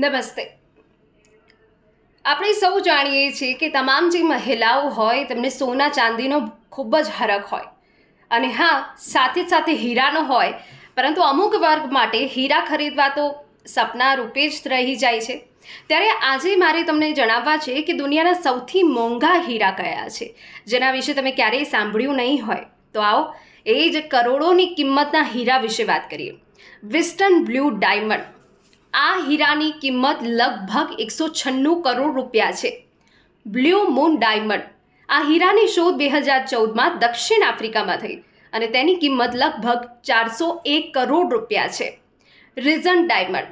નમસ્તે આપણે સૌ જાણીએ છીએ કે તમામ જે મહિલાઓ હોય તેમને સોના ચાંદીનો ખૂબ જ હરખ હોય અને હા સાથે સાથે હીરાનો હોય પરંતુ અમુક વર્ગ માટે હીરા ખરીદવા તો સપના રૂપે જ રહી જાય છે ત્યારે આજે મારે તમને જણાવવા છે કે દુનિયાના સૌથી મોંઘા હીરા કયા છે જેના વિશે તમે ક્યારેય સાંભળ્યું નહીં હોય તો આવો એ જ કરોડોની કિંમતના હીરા વિશે વાત કરીએ વિસ્ટન બ્લુ ડાયમંડ આ હીરાની કિંમત લગભગ એકસો છન્નું કરોડ રૂપિયા છે બ્લ્યુ મૂન ડાયમંડ આ હીરાની શોધ બે હજાર ચૌદમાં દક્ષિણ આફ્રિકામાં થઈ અને તેની કિંમત લગભગ ચારસો એક કરોડ રૂપિયા છે રિઝન ડાયમંડ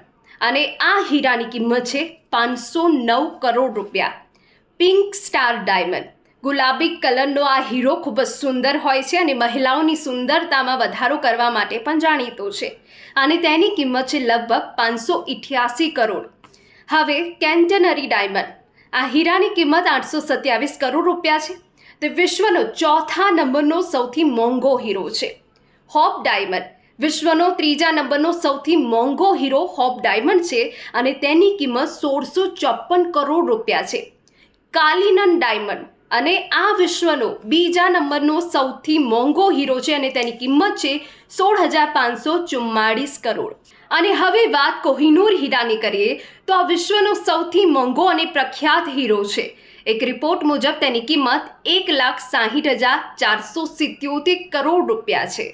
અને આ હીરાની કિંમત છે પાંચસો નવ કરોડ રૂપિયા પિંક સ્ટાર ડાયમંડ ગુલાબી કલરનો આ હીરો ખૂબ જ સુંદર હોય છે અને મહિલાઓની સુંદરતામાં વધારો કરવા માટે પણ જાણીતો છે અને તેની કિંમત છે લગભગ પાંચસો ઇઠ્યાસી કરોડ હવે કેન્ટનરી ડાયમંડ આ હીરાની કિંમત આઠસો સત્યાવીસ કરોડ રૂપિયા છે તે વિશ્વનો ચોથા નંબરનો સૌથી મોંઘો હીરો છે હોપ ડાયમંડ વિશ્વનો ત્રીજા નંબરનો સૌથી મોંઘો હીરો હોપ ડાયમંડ છે અને તેની કિંમત સોળસો ચોપન કરોડ રૂપિયા છે કાલિનન ડાયમંડ અને આ વિશ્વનો બીજા નંબરનો સૌથી મોંઘો હીરો છે અને તેની કિંમત છે સોળ હજાર પાંચસો ચુમ્માળીસ કરોડ અને હવે વાત કોહિનૂર હીરાની કરીએ તો આ વિશ્વનો સૌથી મોંઘો અને પ્રખ્યાત હીરો છે એક રિપોર્ટ મુજબ તેની કિંમત એક લાખ સાહીઠ હજાર ચારસો સિત્યોતેર કરોડ રૂપિયા છે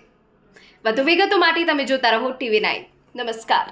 વધુ વિગતો માટે તમે જોતા રહો ટીવી નાઇન નમસ્કાર